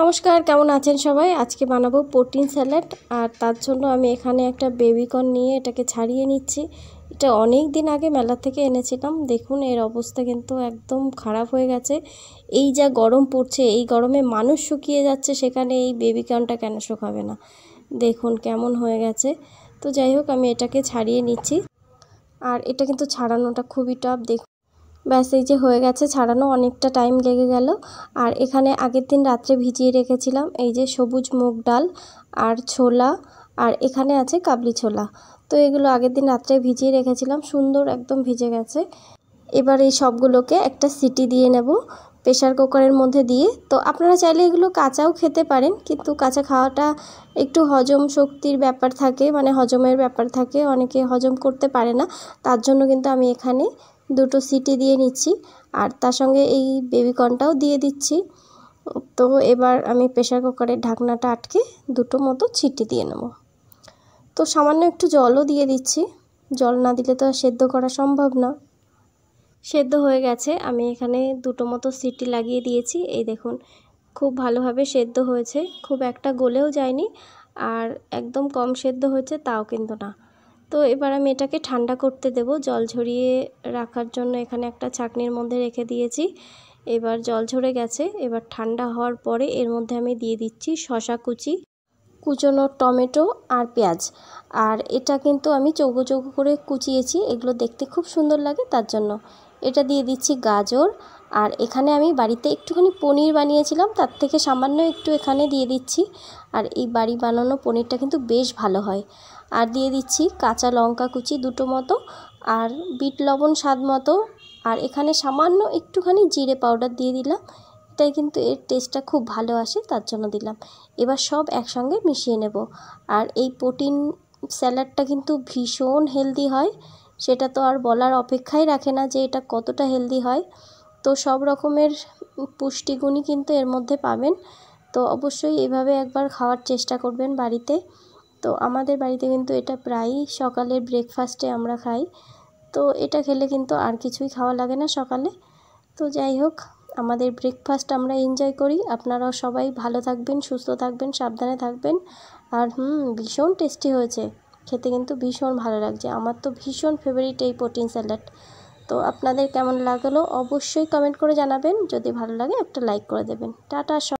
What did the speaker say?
নমস্কার কেমন আছেন সবাই আজকে বানাবো প্রোটিন স্যালাড আর তার জন্য আমি এখানে একটা বেবিকর্ন নিয়ে এটাকে ছাড়িয়ে নিচ্ছি এটা অনেক দিন আগে মেলা থেকে এনেছিলাম দেখুন এর অবস্থা কিন্তু একদম খারাপ হয়ে গেছে এই যা গরম পড়ছে এই গরমে মানুষ শুকিয়ে যাচ্ছে সেখানে এই বেবিকর্নটা কেন শুকাবে না দেখুন কেমন হয়ে গেছে তো যাই হোক আমি এটাকে ছাড়িয়ে নিচ্ছি আর এটা কিন্তু ছাড়ানোটা খুবই টাফ দেখুন ব্যাস এই যে হয়ে গেছে ছাড়ানো অনেকটা টাইম লেগে গেল আর এখানে আগের দিন রাত্রে ভিজিয়ে রেখেছিলাম এই যে সবুজ মুগ ডাল আর ছোলা আর এখানে আছে কাবলি ছোলা তো এগুলো আগের দিন রাত্রে ভিজিয়ে রেখেছিলাম সুন্দর একদম ভিজে গেছে এবার এই সবগুলোকে একটা সিটি দিয়ে নেব প্রেশার কুকারের মধ্যে দিয়ে তো আপনারা চাইলে এগুলো কাঁচাও খেতে পারেন কিন্তু কাঁচা খাওয়াটা একটু হজম শক্তির ব্যাপার থাকে মানে হজমের ব্যাপার থাকে অনেকে হজম করতে পারে না তার জন্য কিন্তু আমি এখানে দুটো সিটি দিয়ে নিচ্ছি আর তার সঙ্গে এই বেবিকর্নটাও দিয়ে দিচ্ছি তো এবার আমি প্রেশার কুকারের ঢাকনাটা আটকে দুটো মতো ছিটি দিয়ে নেব তো সামান্য একটু জলও দিয়ে দিচ্ছি জল না দিলে তো সেদ্ধ করা সম্ভব না সেদ্ধ হয়ে গেছে আমি এখানে দুটো মতো সিটি লাগিয়ে দিয়েছি এই দেখুন খুব ভালোভাবে সেদ্ধ হয়েছে খুব একটা গলেও যায়নি আর একদম কম সেদ্ধ হয়েছে তাও কিন্তু না তো এবার আমি এটাকে ঠান্ডা করতে দেব জল ঝরিয়ে রাখার জন্য এখানে একটা চাকনির মধ্যে রেখে দিয়েছি এবার জল ঝরে গেছে এবার ঠান্ডা হওয়ার পরে এর মধ্যে আমি দিয়ে দিচ্ছি শশা কুচি কুচনো টমেটো আর পেঁয়াজ আর এটা কিন্তু আমি চৌকো চৌকো করে কুচিয়েছি এগুলো দেখতে খুব সুন্দর লাগে তার জন্য এটা দিয়ে দিচ্ছি গাজর আর এখানে আমি বাড়িতে একটুখানি পনির বানিয়েছিলাম তার থেকে সামান্য একটু এখানে দিয়ে দিচ্ছি আর এই বাড়ি বানানো পনিরটা কিন্তু বেশ ভালো হয় আর দিয়ে দিচ্ছি কাঁচা লঙ্কা কুচি দুটো মতো আর বিট লবণ স্বাদ মতো আর এখানে সামান্য একটুখানি জিরে পাউডার দিয়ে দিলাম এটাই কিন্তু এর টেস্টটা খুব ভালো আসে তার জন্য দিলাম এবার সব একসঙ্গে মিশিয়ে নেব আর এই প্রোটিন স্যালাডটা কিন্তু ভীষণ হেলদি হয় সেটা তো আর বলার অপেক্ষাই রাখে না যে এটা কতটা হেলদি হয় তো সব রকমের পুষ্টিগুণই কিন্তু এর মধ্যে পাবেন তো অবশ্যই এভাবে একবার খাওয়ার চেষ্টা করবেন বাড়িতে তো আমাদের বাড়িতে কিন্তু এটা প্রায়ই সকালের ব্রেকফাস্টে আমরা খাই তো এটা খেলে কিন্তু আর কিছুই খাওয়া লাগে না সকালে তো যাই হোক আমাদের ব্রেকফাস্ট আমরা এনজয় করি আপনারাও সবাই ভালো থাকবেন সুস্থ থাকবেন সাবধানে থাকবেন আর হুম ভীষণ টেস্টি হয়েছে খেতে কিন্তু ভীষণ ভালো লাগছে আমার তো ভীষণ ফেভারিট এই প্রোটিন স্যালাড তো আপনাদের কেমন লাগলো অবশ্যই কমেন্ট করে জানাবেন যদি ভালো লাগে একটা লাইক করে দেবেন টাটা